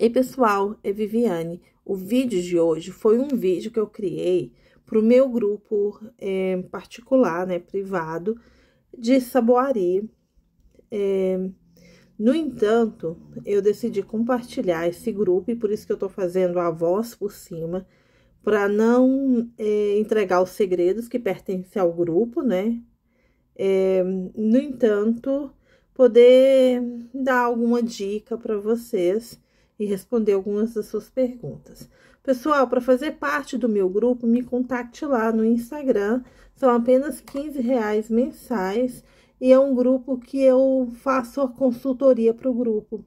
Ei pessoal, é Viviane. O vídeo de hoje foi um vídeo que eu criei para o meu grupo é, particular, né, privado, de saboari. É, no entanto, eu decidi compartilhar esse grupo e por isso que eu estou fazendo a voz por cima, para não é, entregar os segredos que pertencem ao grupo, né? É, no entanto, poder dar alguma dica para vocês e responder algumas das suas perguntas. Pessoal, para fazer parte do meu grupo, me contacte lá no Instagram. São apenas 15 reais mensais e é um grupo que eu faço a consultoria para o grupo.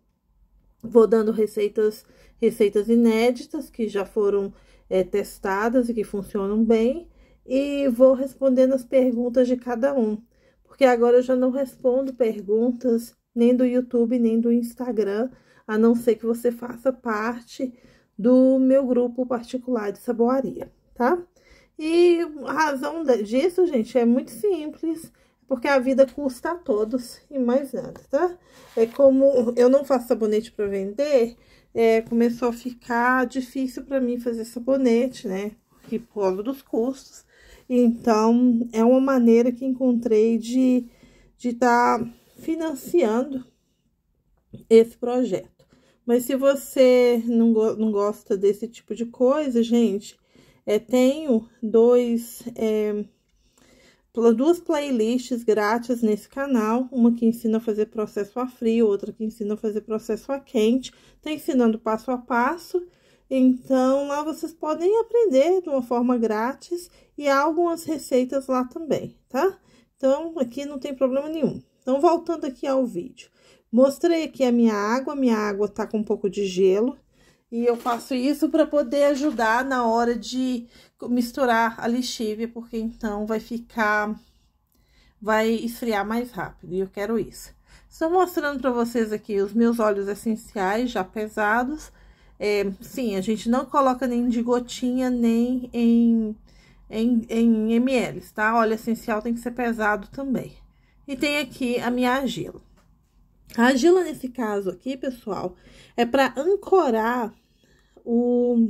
Vou dando receitas, receitas inéditas que já foram é, testadas e que funcionam bem e vou respondendo as perguntas de cada um, porque agora eu já não respondo perguntas nem do YouTube nem do Instagram a não ser que você faça parte do meu grupo particular de saboaria, tá? E a razão disso, gente, é muito simples, porque a vida custa a todos e mais nada, tá? É como eu não faço sabonete para vender, é, começou a ficar difícil para mim fazer sabonete, né? E por causa dos custos. Então, é uma maneira que encontrei de estar de tá financiando esse projeto. Mas se você não, go não gosta desse tipo de coisa, gente, é, tenho dois, é, duas playlists grátis nesse canal. Uma que ensina a fazer processo a frio, outra que ensina a fazer processo a quente. Tá ensinando passo a passo. Então, lá vocês podem aprender de uma forma grátis e há algumas receitas lá também, tá? Então, aqui não tem problema nenhum. Então, voltando aqui ao vídeo. Mostrei aqui a minha água, minha água tá com um pouco de gelo. E eu faço isso para poder ajudar na hora de misturar a lixívia, porque então vai ficar... Vai esfriar mais rápido, e eu quero isso. Estou mostrando para vocês aqui os meus óleos essenciais já pesados. É, sim, a gente não coloca nem de gotinha, nem em, em, em ml, tá? Óleo essencial tem que ser pesado também. E tem aqui a minha argila. A Gila, nesse caso aqui, pessoal, é para ancorar o,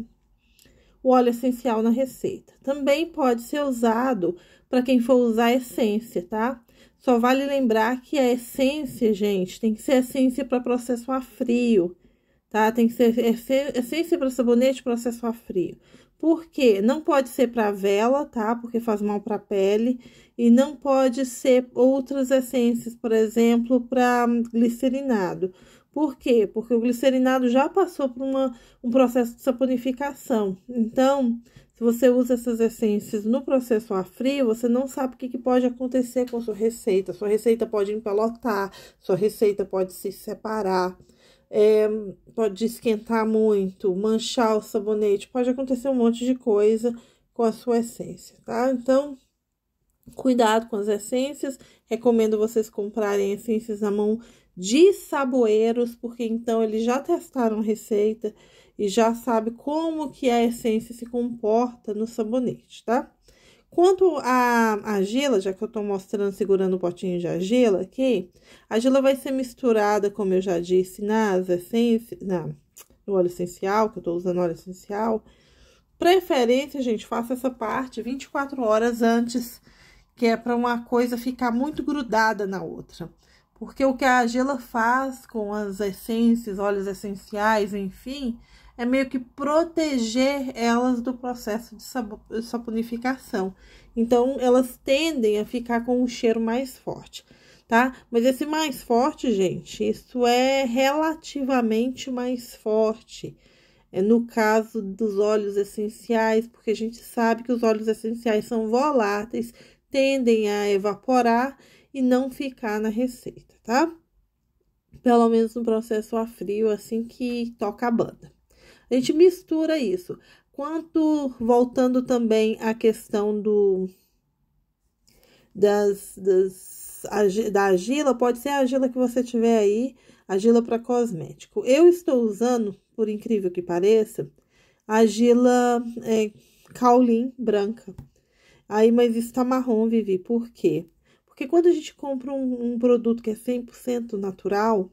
o óleo essencial na receita. Também pode ser usado para quem for usar a essência, tá? Só vale lembrar que a essência, gente, tem que ser essência para processo a frio, tá? Tem que ser é essência para sabonete processo a frio. Porque não pode ser para vela, tá? Porque faz mal para a pele. E não pode ser outras essências, por exemplo, para hum, glicerinado. Por quê? Porque o glicerinado já passou por uma, um processo de saponificação. Então, se você usa essas essências no processo a frio, você não sabe o que, que pode acontecer com sua receita. Sua receita pode empelotar, sua receita pode se separar é, pode esquentar muito, manchar o sabonete, pode acontecer um monte de coisa com a sua essência, tá? Então, cuidado com as essências. Recomendo vocês comprarem essências na mão de saboeiros, porque então eles já testaram receita e já sabe como que a essência se comporta no sabonete, tá? Quanto a, a gela, já que eu tô mostrando, segurando o potinho de argila aqui, a gela vai ser misturada, como eu já disse, nas essências, na, no óleo essencial, que eu tô usando óleo essencial. Preferência, gente, faça essa parte 24 horas antes, que é para uma coisa ficar muito grudada na outra. Porque o que a gela faz com as essências, óleos essenciais, enfim, é meio que proteger elas do processo de saponificação. Então, elas tendem a ficar com um cheiro mais forte, tá? Mas esse mais forte, gente, isso é relativamente mais forte. É no caso dos óleos essenciais, porque a gente sabe que os óleos essenciais são voláteis, tendem a evaporar e não ficar na receita, tá? Pelo menos no processo a frio, assim que toca a banda. A gente mistura isso. Quanto voltando também à questão do das, das da argila, pode ser a argila que você tiver aí, argila para cosmético. Eu estou usando, por incrível que pareça, argila é, Kaolin branca. Aí, mas está marrom, Vivi. Por quê? Porque quando a gente compra um, um produto que é 100% natural,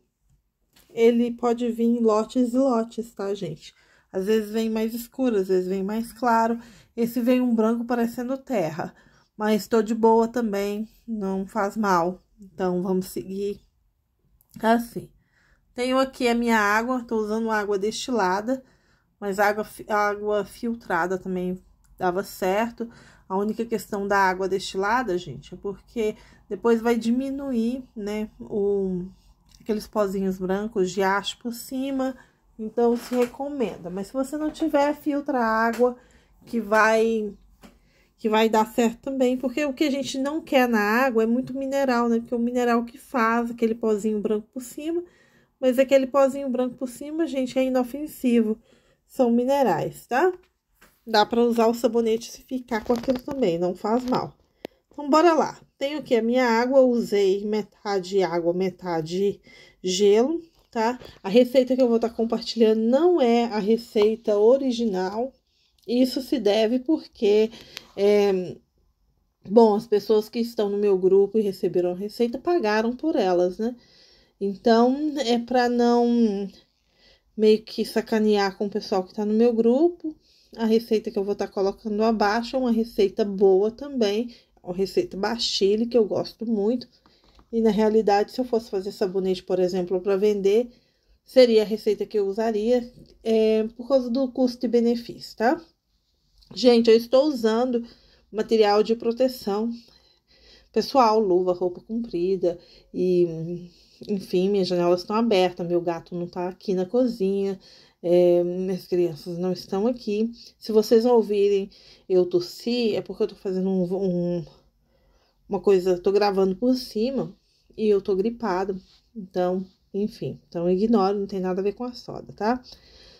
ele pode vir em lotes e lotes, tá, gente? Às vezes vem mais escuro, às vezes vem mais claro. Esse vem um branco parecendo terra. Mas estou de boa também, não faz mal. Então, vamos seguir assim. Tenho aqui a minha água, estou usando água destilada, mas água, água filtrada também dava certo. A única questão da água destilada, gente, é porque depois vai diminuir, né, o, aqueles pozinhos brancos de aço por cima então, se recomenda. Mas se você não tiver, filtra água, que vai que vai dar certo também, porque o que a gente não quer na água é muito mineral, né? Porque o é mineral que faz aquele pozinho branco por cima, mas aquele pozinho branco por cima, gente, é inofensivo. São minerais, tá? Dá para usar o sabonete se ficar com aquilo também, não faz mal. Então, bora lá. Tenho aqui a minha água, usei metade água, metade gelo tá? A receita que eu vou estar tá compartilhando não é a receita original. Isso se deve porque, é, bom, as pessoas que estão no meu grupo e receberam a receita pagaram por elas, né? Então, é para não meio que sacanear com o pessoal que está no meu grupo. A receita que eu vou estar tá colocando abaixo é uma receita boa também, uma receita bastille que eu gosto muito. E na realidade, se eu fosse fazer sabonete, por exemplo, para vender, seria a receita que eu usaria é, por causa do custo e benefício, tá? Gente, eu estou usando material de proteção pessoal, luva, roupa comprida e enfim, minhas janelas estão abertas, meu gato não está aqui na cozinha, é, minhas crianças não estão aqui. Se vocês ouvirem eu tossir, é porque eu estou fazendo um, um, uma coisa, estou gravando por cima e eu tô gripado, então, enfim, então ignoro, não tem nada a ver com a soda, tá?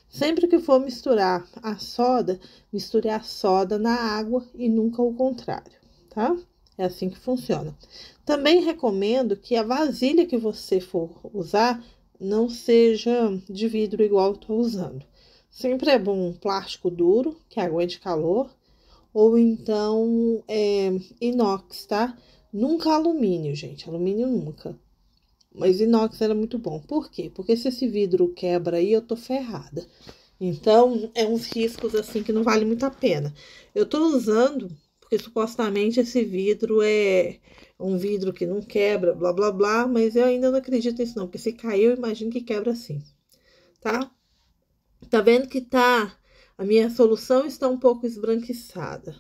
Sempre que for misturar a soda, misture a soda na água e nunca o contrário, tá? É assim que funciona. Também recomendo que a vasilha que você for usar não seja de vidro igual eu tô usando. Sempre é bom um plástico duro, que aguente calor, ou então é, inox, tá? Nunca alumínio, gente. Alumínio nunca. Mas inox era muito bom. Por quê? Porque se esse vidro quebra aí, eu tô ferrada. Então, é uns riscos assim que não vale muito a pena. Eu tô usando, porque supostamente esse vidro é um vidro que não quebra, blá blá blá, mas eu ainda não acredito nisso não, porque se cair, eu imagino que quebra assim. Tá? Tá vendo que tá a minha solução está um pouco esbranquiçada.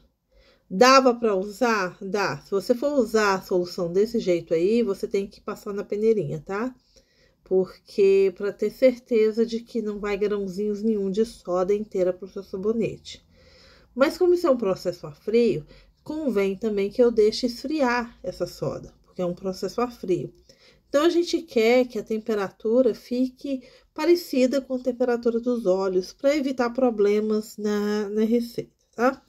Dava para usar? Dá. Se você for usar a solução desse jeito aí, você tem que passar na peneirinha, tá? Porque para ter certeza de que não vai grãozinhos nenhum de soda inteira para o seu sabonete. Mas como isso é um processo a frio, convém também que eu deixe esfriar essa soda, porque é um processo a frio. Então, a gente quer que a temperatura fique parecida com a temperatura dos óleos, para evitar problemas na, na receita, tá?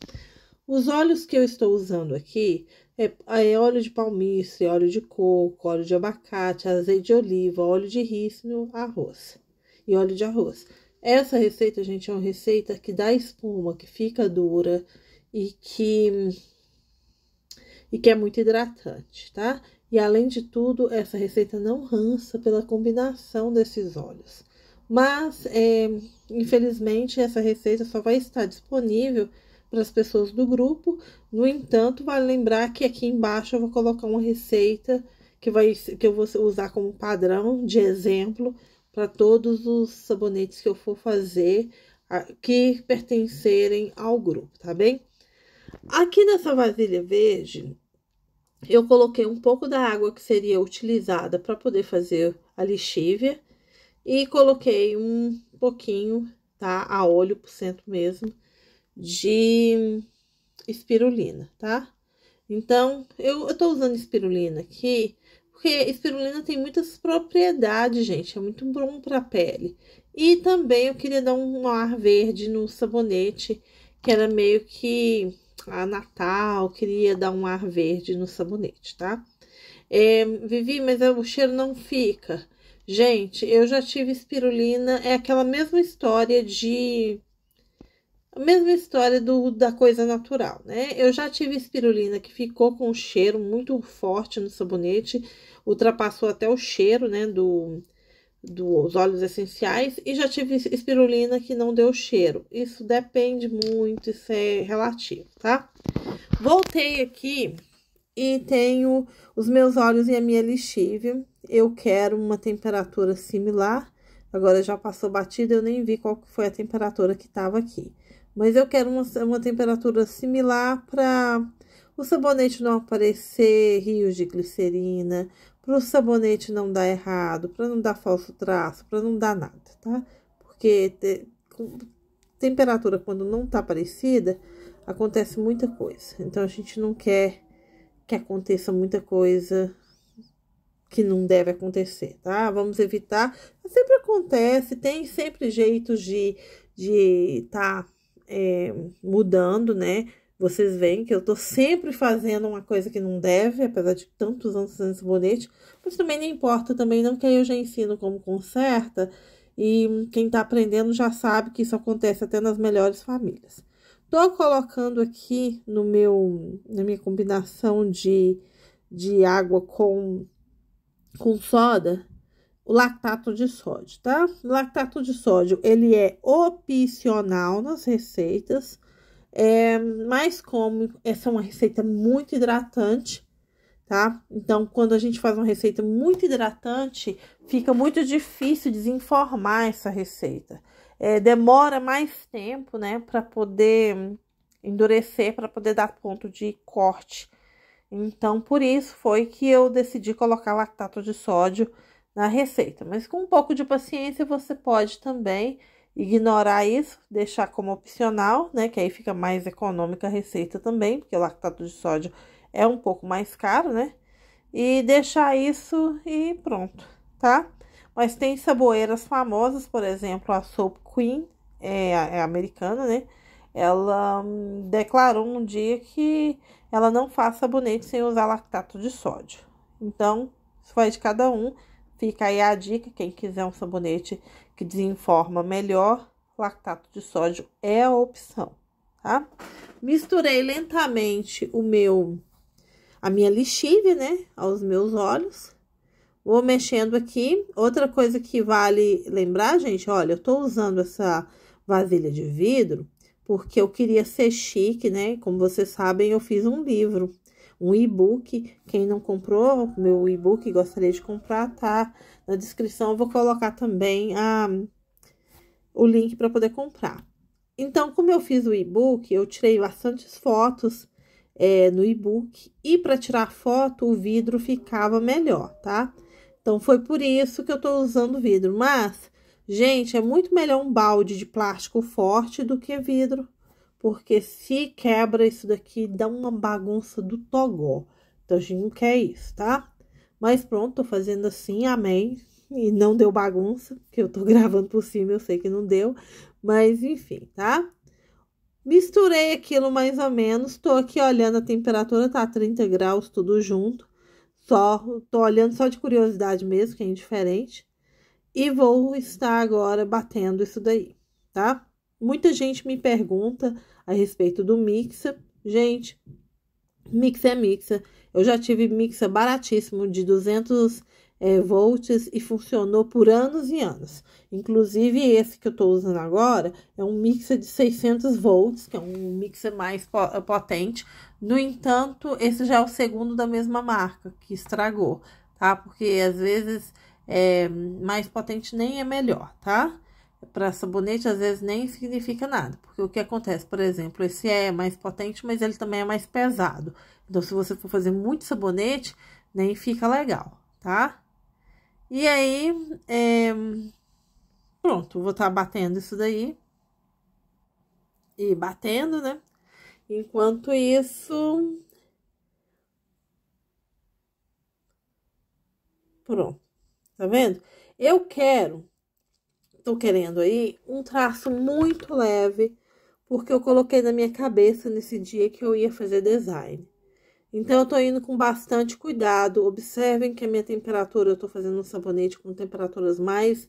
Os óleos que eu estou usando aqui é, é óleo de palmito, é óleo de coco, óleo de abacate, azeite de oliva, óleo de rícino, arroz e óleo de arroz. Essa receita, gente, é uma receita que dá espuma, que fica dura e que e que é muito hidratante, tá? E além de tudo, essa receita não rança pela combinação desses óleos. Mas, é, infelizmente, essa receita só vai estar disponível para as pessoas do grupo. No entanto, vale lembrar que aqui embaixo eu vou colocar uma receita que, vai, que eu vou usar como padrão de exemplo para todos os sabonetes que eu for fazer que pertencerem ao grupo, tá bem? Aqui nessa vasilha verde, eu coloquei um pouco da água que seria utilizada para poder fazer a lixívia e coloquei um pouquinho, tá? A óleo por cento mesmo, de espirulina, tá? Então, eu, eu tô usando espirulina aqui, porque espirulina tem muitas propriedades, gente, é muito bom pra pele. E também eu queria dar um ar verde no sabonete, que era meio que a Natal, queria dar um ar verde no sabonete, tá? É, Vivi, mas é, o cheiro não fica. Gente, eu já tive espirulina, é aquela mesma história de mesma história do, da coisa natural, né? Eu já tive espirulina que ficou com um cheiro muito forte no sabonete, ultrapassou até o cheiro, né, do, dos óleos essenciais, e já tive espirulina que não deu cheiro. Isso depende muito, isso é relativo, tá? Voltei aqui e tenho os meus óleos e a minha lixívia. Eu quero uma temperatura similar. Agora já passou batida, eu nem vi qual foi a temperatura que estava aqui. Mas eu quero uma, uma temperatura similar para o sabonete não aparecer rios de glicerina, para o sabonete não dar errado, para não dar falso traço, para não dar nada, tá? Porque te, com, temperatura quando não tá parecida, acontece muita coisa. Então a gente não quer que aconteça muita coisa que não deve acontecer, tá? Vamos evitar. sempre acontece, tem sempre jeitos de de tá é, mudando, né? Vocês veem que eu tô sempre fazendo uma coisa que não deve, apesar de tantos anos fazendo esse bonete, mas também não importa também não, que aí eu já ensino como conserta, e quem tá aprendendo já sabe que isso acontece até nas melhores famílias. Tô colocando aqui no meu, na minha combinação de, de água com, com soda, o lactato de sódio, tá? O lactato de sódio, ele é opcional nas receitas, é, mas como essa é uma receita muito hidratante, tá? Então, quando a gente faz uma receita muito hidratante, fica muito difícil desinformar essa receita. É, demora mais tempo, né, para poder endurecer, para poder dar ponto de corte. Então, por isso foi que eu decidi colocar lactato de sódio na receita. Mas com um pouco de paciência, você pode também ignorar isso, deixar como opcional, né? Que aí fica mais econômica a receita também, porque o lactato de sódio é um pouco mais caro, né? E deixar isso e pronto, tá? Mas tem saboeiras famosas, por exemplo, a Soap Queen, é, é americana, né? Ela hum, declarou um dia que ela não faz sabonete sem usar lactato de sódio. Então, isso vai de cada um. Fica aí a dica, quem quiser um sabonete que desinforma melhor, lactato de sódio é a opção, tá? Misturei lentamente o meu a minha lixive, né, aos meus olhos. Vou mexendo aqui. Outra coisa que vale lembrar, gente, olha, eu tô usando essa vasilha de vidro porque eu queria ser chique, né? Como vocês sabem, eu fiz um livro um e-book. Quem não comprou meu e-book e gostaria de comprar, tá na descrição. Eu vou colocar também a, o link para poder comprar. Então, como eu fiz o e-book, eu tirei bastantes fotos é, no e-book. E para tirar foto, o vidro ficava melhor, tá? Então, foi por isso que eu tô usando vidro. Mas, gente, é muito melhor um balde de plástico forte do que vidro porque se quebra isso daqui, dá uma bagunça do togó. Então, a gente não quer isso, tá? Mas pronto, tô fazendo assim, amém. E não deu bagunça, que eu tô gravando por cima, eu sei que não deu. Mas, enfim, tá? Misturei aquilo mais ou menos. Tô aqui olhando a temperatura, tá 30 graus, tudo junto. Só, tô olhando só de curiosidade mesmo, que é indiferente. E vou estar agora batendo isso daí, tá? Muita gente me pergunta a respeito do Mixa. Gente, Mixa é Mixa. Eu já tive Mixa baratíssimo de 200 é, volts e funcionou por anos e anos. Inclusive, esse que eu estou usando agora é um mixer de 600 volts, que é um mixer mais potente. No entanto, esse já é o segundo da mesma marca que estragou, tá? Porque às vezes é, mais potente nem é melhor, tá? para sabonete às vezes nem significa nada, porque o que acontece, por exemplo, esse é mais potente, mas ele também é mais pesado. Então, se você for fazer muito sabonete, nem fica legal, tá? E aí, é... pronto, vou estar tá batendo isso daí. E batendo, né? Enquanto isso... Pronto, tá vendo? Eu quero tô querendo aí um traço muito leve, porque eu coloquei na minha cabeça nesse dia que eu ia fazer design. Então, eu tô indo com bastante cuidado. Observem que a minha temperatura, eu tô fazendo um sabonete com temperaturas mais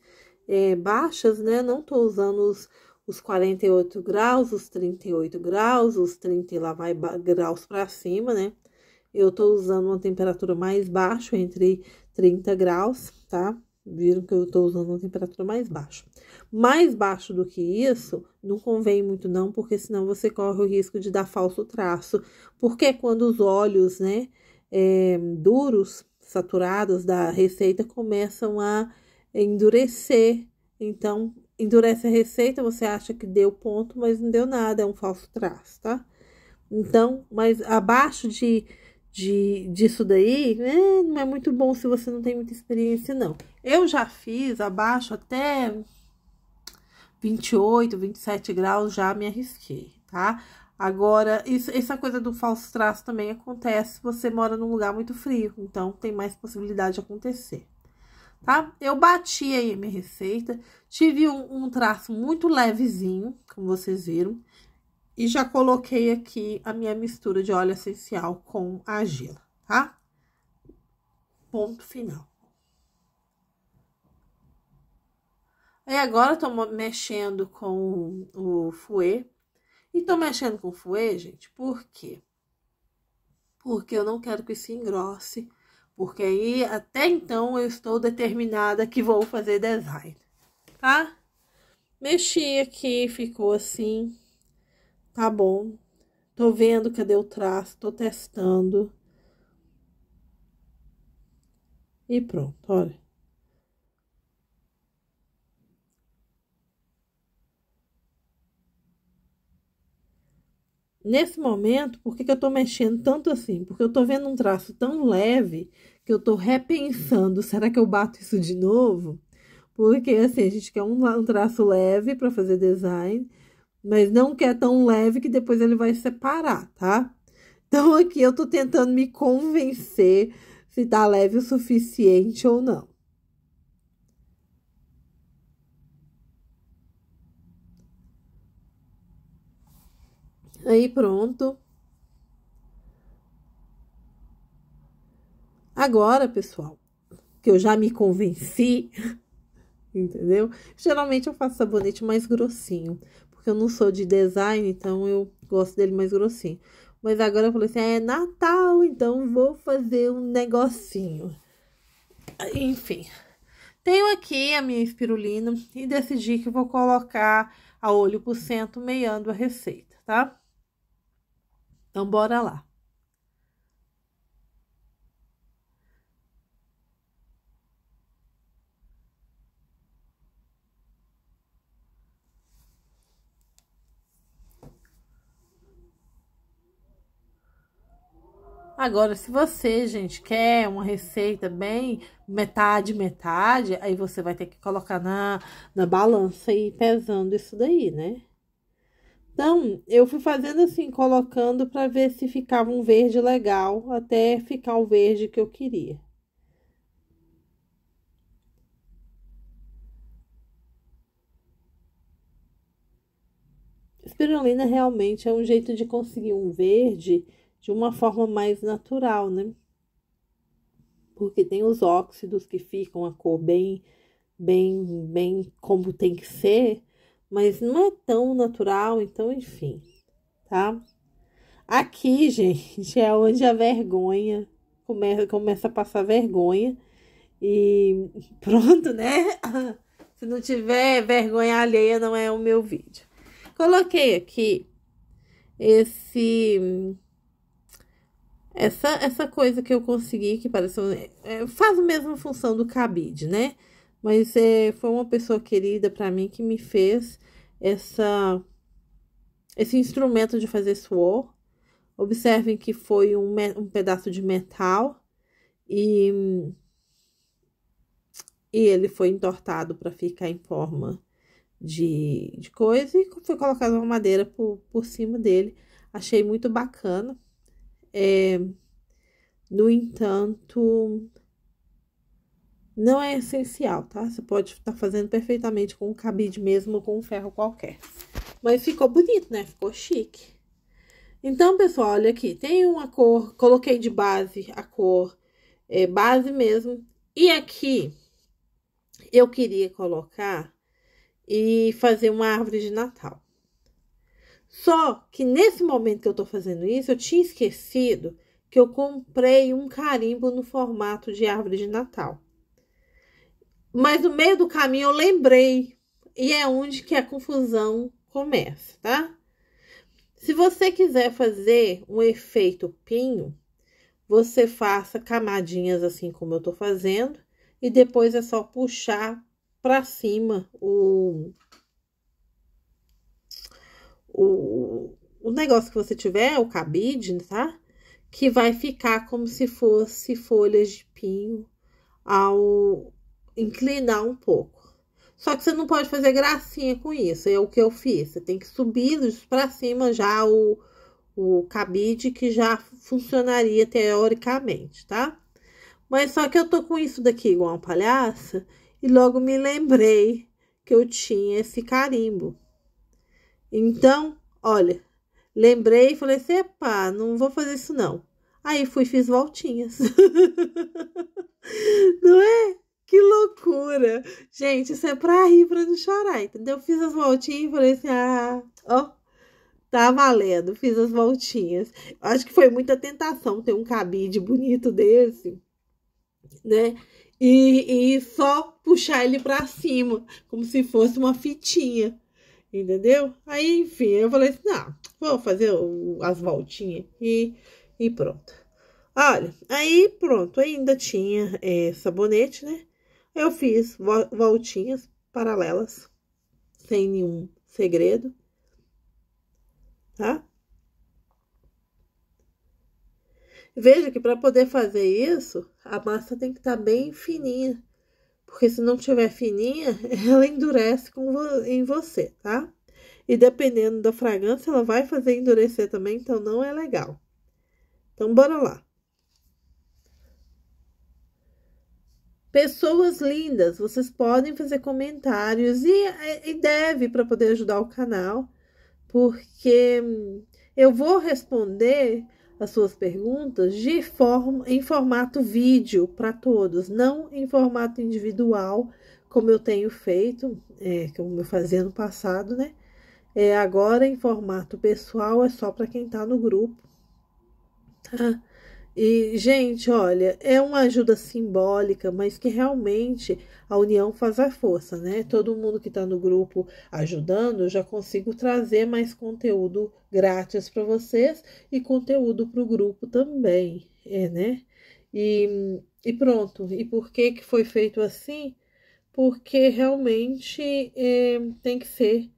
é, baixas, né? Não tô usando os, os 48 graus, os 38 graus, os 30 lá vai graus para cima, né? Eu tô usando uma temperatura mais baixa, entre 30 graus, tá? Viram que eu estou usando uma temperatura mais baixa. Mais baixo do que isso, não convém muito não, porque senão você corre o risco de dar falso traço. Porque é quando os óleos, né, é, duros, saturados da receita, começam a endurecer. Então, endurece a receita, você acha que deu ponto, mas não deu nada, é um falso traço, tá? Então, mas abaixo de de, disso daí, né? não é muito bom se você não tem muita experiência, não. Eu já fiz abaixo até 28, 27 graus, já me arrisquei, tá? Agora, isso, essa coisa do falso traço também acontece se você mora num lugar muito frio, então tem mais possibilidade de acontecer, tá? Eu bati aí a minha receita, tive um, um traço muito levezinho, como vocês viram, e já coloquei aqui a minha mistura de óleo essencial com argila, tá? Ponto final. Aí agora eu tô mexendo com o fouet. E tô mexendo com o fouet, gente, por quê? Porque eu não quero que isso engrosse. Porque aí, até então, eu estou determinada que vou fazer design, tá? Mexi aqui, ficou assim. Tá bom. Tô vendo cadê o traço, tô testando. E pronto, olha. Nesse momento, por que, que eu estou mexendo tanto assim? Porque eu estou vendo um traço tão leve que eu estou repensando, será que eu bato isso de novo? Porque assim, a gente quer um, um traço leve para fazer design, mas não quer tão leve que depois ele vai separar, tá? Então aqui eu estou tentando me convencer se tá leve o suficiente ou não. Aí pronto. Agora, pessoal, que eu já me convenci, entendeu? Geralmente eu faço sabonete mais grossinho, porque eu não sou de design, então eu gosto dele mais grossinho. Mas agora eu falei assim, é Natal, então vou fazer um negocinho. Enfim, tenho aqui a minha espirulina e decidi que vou colocar a olho por cento meiando a receita, tá? Então, bora lá. Agora, se você, gente, quer uma receita bem metade, metade, aí você vai ter que colocar na, na balança e pesando isso daí, né? Então, eu fui fazendo assim, colocando para ver se ficava um verde legal, até ficar o verde que eu queria. Espirulina realmente é um jeito de conseguir um verde de uma forma mais natural, né? Porque tem os óxidos que ficam a cor bem, bem, bem como tem que ser mas não é tão natural, então enfim, tá? Aqui, gente, é onde a vergonha começa, começa a passar vergonha e pronto, né? Se não tiver vergonha alheia, não é o meu vídeo. Coloquei aqui esse essa essa coisa que eu consegui que parece é, faz a mesma função do cabide, né? Mas é, foi uma pessoa querida para mim que me fez essa, esse instrumento de fazer suor. Observem que foi um, um pedaço de metal e, e ele foi entortado para ficar em forma de, de coisa e foi colocada uma madeira por, por cima dele. Achei muito bacana. É, no entanto, não é essencial, tá? Você pode estar tá fazendo perfeitamente com um cabide mesmo ou com um ferro qualquer. Mas ficou bonito, né? Ficou chique. Então, pessoal, olha aqui. Tem uma cor, coloquei de base a cor é, base mesmo. E aqui eu queria colocar e fazer uma árvore de Natal. Só que nesse momento que eu tô fazendo isso, eu tinha esquecido que eu comprei um carimbo no formato de árvore de Natal. Mas no meio do caminho eu lembrei, e é onde que a confusão começa, tá? Se você quiser fazer um efeito pinho, você faça camadinhas assim como eu tô fazendo, e depois é só puxar para cima o, o, o negócio que você tiver, o cabide, tá? Que vai ficar como se fosse folhas de pinho ao, inclinar um pouco. Só que você não pode fazer gracinha com isso, é o que eu fiz. Você tem que subir para cima já o, o cabide que já funcionaria teoricamente, tá? Mas só que eu tô com isso daqui igual uma palhaça e logo me lembrei que eu tinha esse carimbo. Então, olha, lembrei e falei assim, epa, não vou fazer isso não. Aí fui fiz voltinhas. não é? Que loucura! Gente, isso é pra rir, pra não chorar, entendeu? Fiz as voltinhas e falei assim, ah, ó, tá valendo, fiz as voltinhas. Acho que foi muita tentação ter um cabide bonito desse, né? E, e só puxar ele pra cima, como se fosse uma fitinha, entendeu? Aí, enfim, eu falei assim, não, vou fazer as voltinhas e, e pronto. Olha, aí pronto, ainda tinha é, sabonete, né? Eu fiz voltinhas paralelas, sem nenhum segredo, tá? Veja que para poder fazer isso, a massa tem que estar tá bem fininha, porque se não tiver fininha, ela endurece vo em você, tá? E dependendo da fragrância, ela vai fazer endurecer também, então não é legal. Então, bora lá. Pessoas lindas, vocês podem fazer comentários e, é, e deve para poder ajudar o canal, porque hum, eu vou responder as suas perguntas de forma em formato vídeo para todos, não em formato individual, como eu tenho feito, é, como eu fazia no passado, né? É, agora em formato pessoal é só para quem está no grupo, tá? E, gente, olha, é uma ajuda simbólica, mas que realmente a união faz a força, né? Todo mundo que está no grupo ajudando, eu já consigo trazer mais conteúdo grátis para vocês e conteúdo para o grupo também, é, né? E, e pronto. E por que, que foi feito assim? Porque realmente é, tem que ser,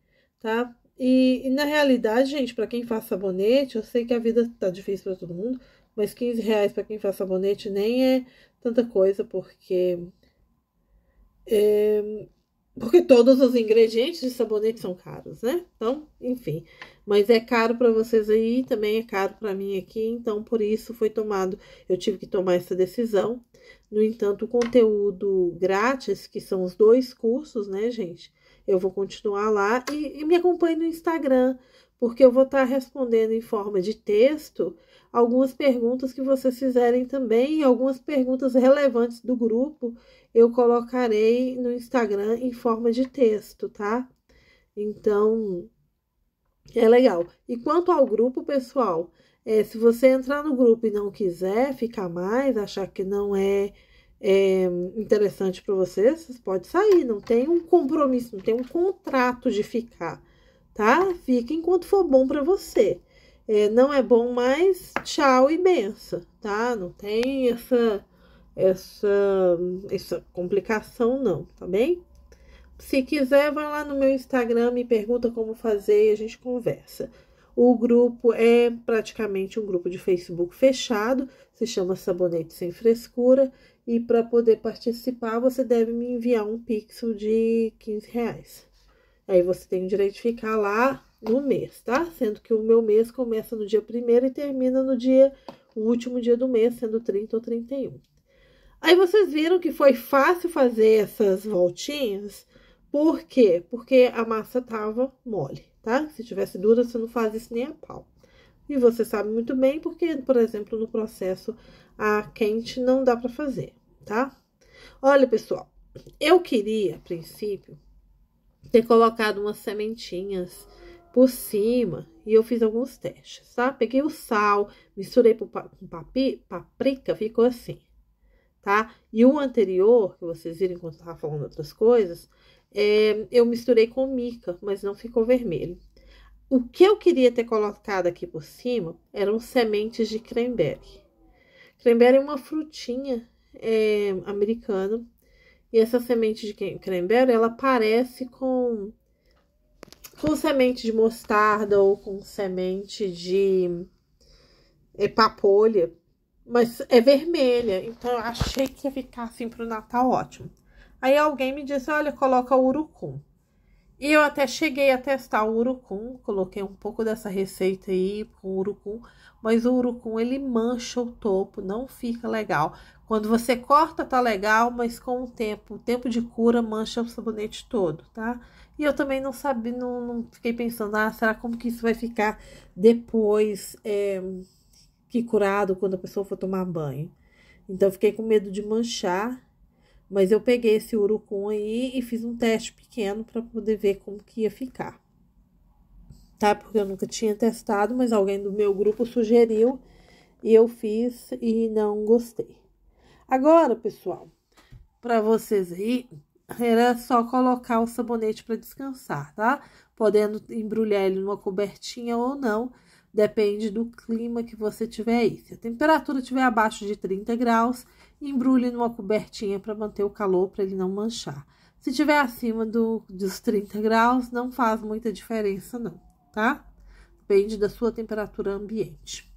tá? E, e na realidade, gente, para quem faz sabonete, eu sei que a vida tá difícil para todo mundo mas 15 reais para quem faz sabonete nem é tanta coisa, porque. É, porque todos os ingredientes de sabonete são caros, né? Então, enfim. Mas é caro para vocês aí, também é caro para mim aqui, então por isso foi tomado, eu tive que tomar essa decisão. No entanto, o conteúdo grátis, que são os dois cursos, né, gente? Eu vou continuar lá e, e me acompanhe no Instagram, porque eu vou estar tá respondendo em forma de texto algumas perguntas que vocês fizerem também e algumas perguntas relevantes do grupo eu colocarei no Instagram em forma de texto, tá? Então, é legal. E quanto ao grupo, pessoal, é, se você entrar no grupo e não quiser ficar mais, achar que não é, é interessante para você, vocês pode sair. Não tem um compromisso, não tem um contrato de ficar, tá? Fica enquanto for bom para você é, não é bom mais, tchau e benção, tá? Não tem essa, essa, essa complicação não, tá bem? Se quiser, vai lá no meu Instagram, me pergunta como fazer e a gente conversa. O grupo é praticamente um grupo de Facebook fechado, se chama Sabonete Sem Frescura. E para poder participar, você deve me enviar um pixel de 15 reais. Aí você tem o direito de ficar lá no mês, tá? Sendo que o meu mês começa no dia 1 e termina no dia, o último dia do mês, sendo 30 ou 31. Aí vocês viram que foi fácil fazer essas voltinhas, por quê? Porque a massa tava mole, tá? Se tivesse dura, você não faz isso nem a pau. E você sabe muito bem porque, por exemplo, no processo a quente não dá para fazer, tá? Olha, pessoal, eu queria, a princípio, ter colocado umas sementinhas por cima e eu fiz alguns testes, tá? Peguei o sal, misturei com papi, paprika, ficou assim, tá? E o anterior, que vocês viram enquanto eu tava falando outras coisas, é, eu misturei com mica, mas não ficou vermelho. O que eu queria ter colocado aqui por cima eram sementes de cranberry. Cranberry é uma frutinha é, americana. E essa semente de cranberry, ela parece com com semente de mostarda ou com semente de papolha, mas é vermelha, então eu achei que ia ficar assim pro Natal ótimo. Aí alguém me disse, olha, coloca o urucum. E eu até cheguei a testar o urucum, coloquei um pouco dessa receita aí com o urucum, mas o urucum ele mancha o topo, não fica legal. Quando você corta tá legal, mas com o tempo, o tempo de cura mancha o sabonete todo, tá? E eu também não sabia, não, não fiquei pensando, ah, será como que isso vai ficar depois é, que curado, quando a pessoa for tomar banho. Então, eu fiquei com medo de manchar, mas eu peguei esse urucum aí e fiz um teste pequeno para poder ver como que ia ficar. Tá? Porque eu nunca tinha testado, mas alguém do meu grupo sugeriu e eu fiz e não gostei. Agora, pessoal, para vocês aí, era só colocar o sabonete para descansar, tá? Podendo embrulhar ele numa cobertinha ou não, depende do clima que você tiver aí. Se a temperatura estiver abaixo de 30 graus, embrulhe numa cobertinha para manter o calor, para ele não manchar. Se tiver acima do, dos 30 graus, não faz muita diferença não, tá? Depende da sua temperatura ambiente.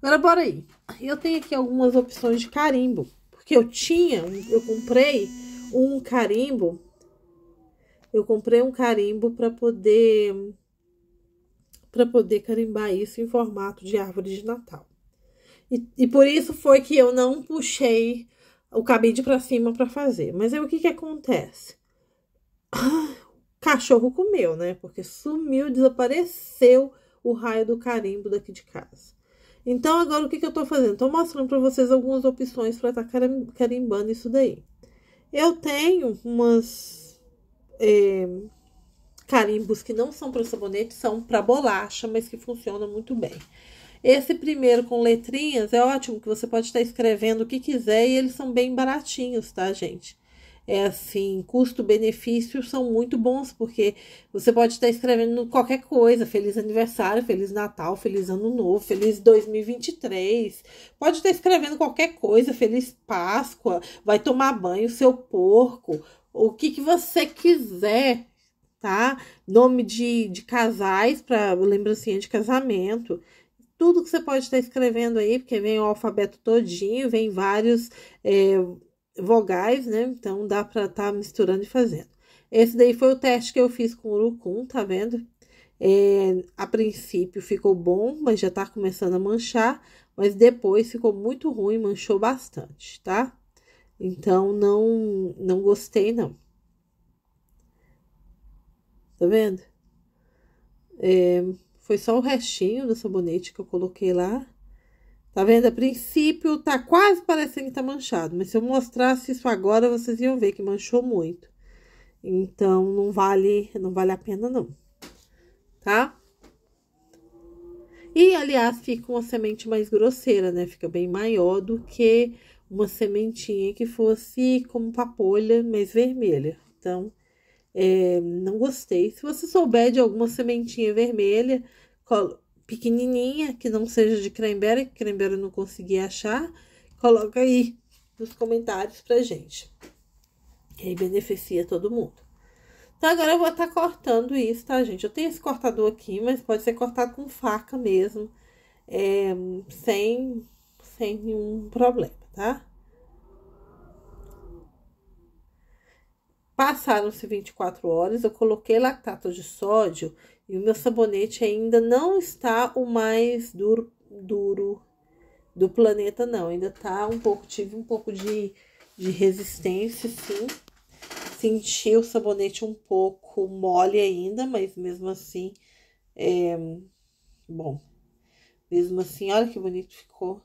Agora, bora aí. Eu tenho aqui algumas opções de carimbo, porque eu tinha, eu comprei um carimbo. Eu comprei um carimbo para poder para poder carimbar isso em formato de árvore de Natal. E, e por isso foi que eu não puxei o cabide para cima para fazer. Mas aí o que que acontece? Ah, cachorro comeu, né? Porque sumiu, desapareceu o raio do carimbo daqui de casa. Então agora o que que eu tô fazendo? Tô mostrando para vocês algumas opções para estar tá carimbando isso daí. Eu tenho umas é, carimbos que não são para sabonete, são para bolacha, mas que funcionam muito bem. Esse primeiro com letrinhas é ótimo, que você pode estar escrevendo o que quiser e eles são bem baratinhos, tá, gente? é assim, custo-benefício são muito bons, porque você pode estar escrevendo qualquer coisa, feliz aniversário, feliz Natal, feliz ano novo, feliz 2023. Pode estar escrevendo qualquer coisa, feliz Páscoa, vai tomar banho seu porco, o que que você quiser, tá? Nome de, de casais para lembrancinha de casamento tudo que você pode estar escrevendo aí, porque vem o alfabeto todinho, vem vários é, vogais, né? Então dá para estar tá misturando e fazendo. Esse daí foi o teste que eu fiz com o urucum, tá vendo? É, a princípio ficou bom, mas já tá começando a manchar, mas depois ficou muito ruim, manchou bastante, tá? Então não não gostei não. Tá vendo? É, foi só o restinho do sabonete que eu coloquei lá. Tá vendo? A princípio tá quase parecendo que tá manchado, mas se eu mostrasse isso agora, vocês iam ver que manchou muito. Então não vale, não vale a pena não. Tá? E aliás, fica uma semente mais grosseira, né? Fica bem maior do que uma sementinha que fosse como papolha, mas vermelha. Então, é, não gostei. Se você souber de alguma sementinha vermelha, pequenininha, que não seja de cranberry, que cranberry eu não consegui achar, coloca aí nos comentários pra gente. Que aí beneficia todo mundo. Então, agora eu vou estar tá cortando isso, tá, gente? Eu tenho esse cortador aqui, mas pode ser cortado com faca mesmo, é, sem, sem nenhum problema, tá? Passaram-se 24 horas, eu coloquei lactato de sódio e o meu sabonete ainda não está o mais duro, duro do planeta, não. Ainda tá um pouco, tive um pouco de, de resistência, sim. Senti o sabonete um pouco mole ainda, mas mesmo assim, é... Bom, mesmo assim, olha que bonito ficou,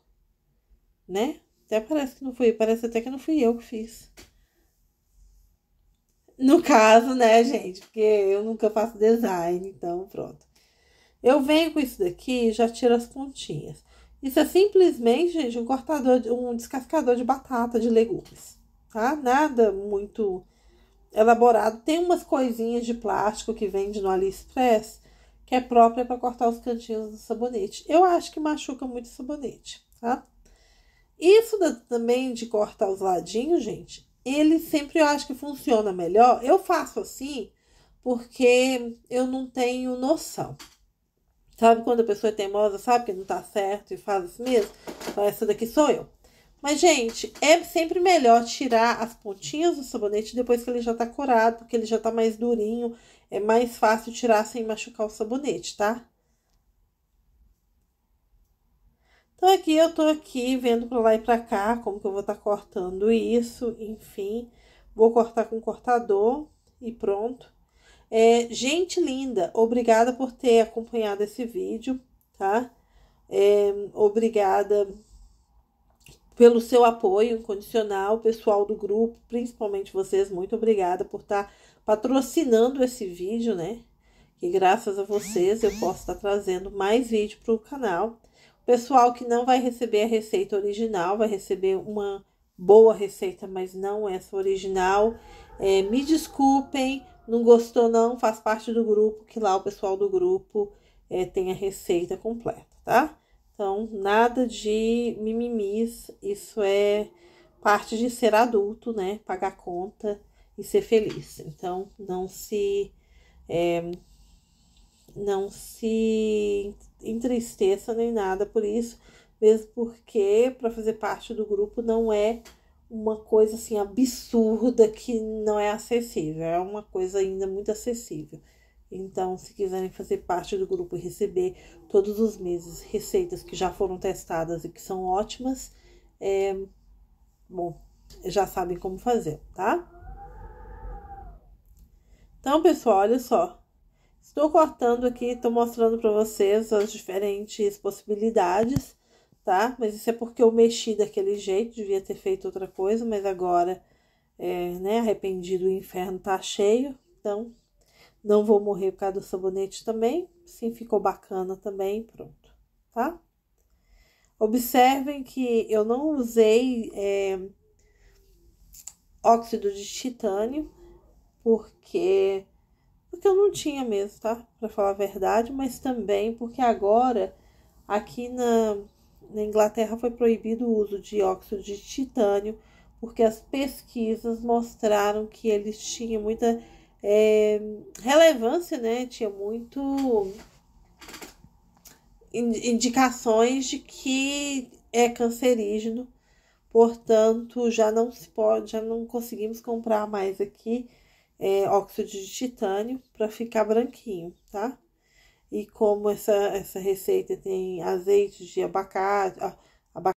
né? Até parece que não foi, parece até que não fui eu que fiz. No caso, né, gente? Porque eu nunca faço design, então pronto. Eu venho com isso daqui e já tiro as pontinhas. Isso é simplesmente, gente, um cortador, um descascador de batata, de legumes, tá? Nada muito elaborado. Tem umas coisinhas de plástico que vende no AliExpress, que é própria para cortar os cantinhos do sabonete. Eu acho que machuca muito o sabonete, tá? Isso da, também de cortar os ladinhos, gente, ele sempre eu acho que funciona melhor. Eu faço assim porque eu não tenho noção. Sabe quando a pessoa é teimosa, sabe que não tá certo e faz assim mesmo? Então, essa daqui sou eu. Mas, gente, é sempre melhor tirar as pontinhas do sabonete depois que ele já tá curado, porque ele já tá mais durinho. É mais fácil tirar sem machucar o sabonete, tá? Então, aqui eu tô aqui vendo para lá e para cá, como que eu vou estar tá cortando isso, enfim. Vou cortar com cortador e pronto. É, gente linda, obrigada por ter acompanhado esse vídeo, tá? É, obrigada pelo seu apoio incondicional, pessoal do grupo, principalmente vocês, muito obrigada por estar tá patrocinando esse vídeo, né? Que graças a vocês eu posso estar tá trazendo mais vídeo para o canal. Pessoal que não vai receber a receita original, vai receber uma boa receita, mas não essa original. É, me desculpem, não gostou não, faz parte do grupo, que lá o pessoal do grupo é, tem a receita completa, tá? Então, nada de mimimis, isso é parte de ser adulto, né? Pagar conta e ser feliz. Então, não se. É, não se entristeça nem nada por isso, mesmo porque para fazer parte do grupo não é uma coisa assim absurda que não é acessível, é uma coisa ainda muito acessível. Então, se quiserem fazer parte do grupo e receber todos os meses receitas que já foram testadas e que são ótimas, é, bom, já sabem como fazer, tá? Então, pessoal, olha só. Estou cortando aqui, estou mostrando para vocês as diferentes possibilidades, tá? Mas isso é porque eu mexi daquele jeito, devia ter feito outra coisa, mas agora, é, né, arrependido, o inferno tá cheio, então não vou morrer por causa do sabonete também. Sim, ficou bacana também, pronto, tá? Observem que eu não usei é, óxido de titânio, porque porque eu não tinha mesmo, tá? Para falar a verdade, mas também porque agora aqui na, na Inglaterra foi proibido o uso de óxido de titânio, porque as pesquisas mostraram que eles tinham muita é, relevância, né? Tinha muito indicações de que é cancerígeno, portanto já não se pode, já não conseguimos comprar mais aqui é, óxido de titânio para ficar branquinho, tá? E como essa, essa receita tem azeite de abacate,